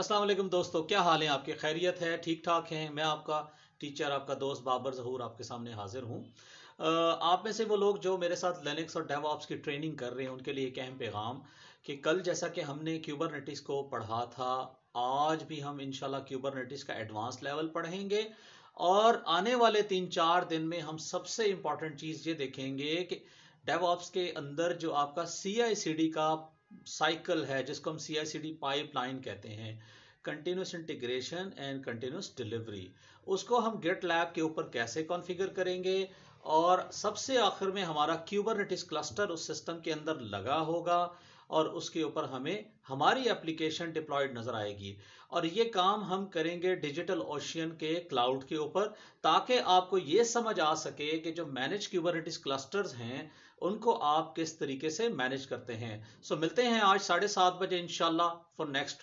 अस्सलाम वालेकुम दोस्तों क्या हाल है आपके खैरियत है ठीक ठाक हैं मैं आपका टीचर आपका दोस्त बाबर जहूर आपके सामने हाजिर हूँ आप में से वो लोग जो मेरे साथ लेनिक्स और डेवऑप्स की ट्रेनिंग कर रहे हैं उनके लिए एक अहम पैगाम कि कल जैसा कि हमने नेटिस को पढ़ा था आज भी हम इनशाला नेटिस का एडवांस लेवल पढ़ेंगे और आने वाले तीन चार दिन में हम सबसे इंपॉर्टेंट चीज़ ये देखेंगे कि ऑप्स के अंदर जो आपका सी का साइकिल है जिसको हम सी पाइपलाइन कहते हैं continuous integration and continuous delivery उसको हम गेट लैब के ऊपर कैसे कॉन्फ़िगर करेंगे और सबसे आखिर में हमारा क्यूबरनेटिस क्लस्टर उस सिस्टम के अंदर लगा होगा और उसके ऊपर हमें हमारी एप्लीकेशन डिप्लॉयड नजर आएगी और ये काम हम करेंगे डिजिटल ओशियन के क्लाउड के ऊपर ताकि आपको ये समझ आ सके कि जो मैनेज क्यूबरनेटिस क्लस्टर्स हैं उनको आप किस तरीके से मैनेज करते हैं सो मिलते हैं आज साढ़े सात बजे इनशाला फॉर नेक्स्ट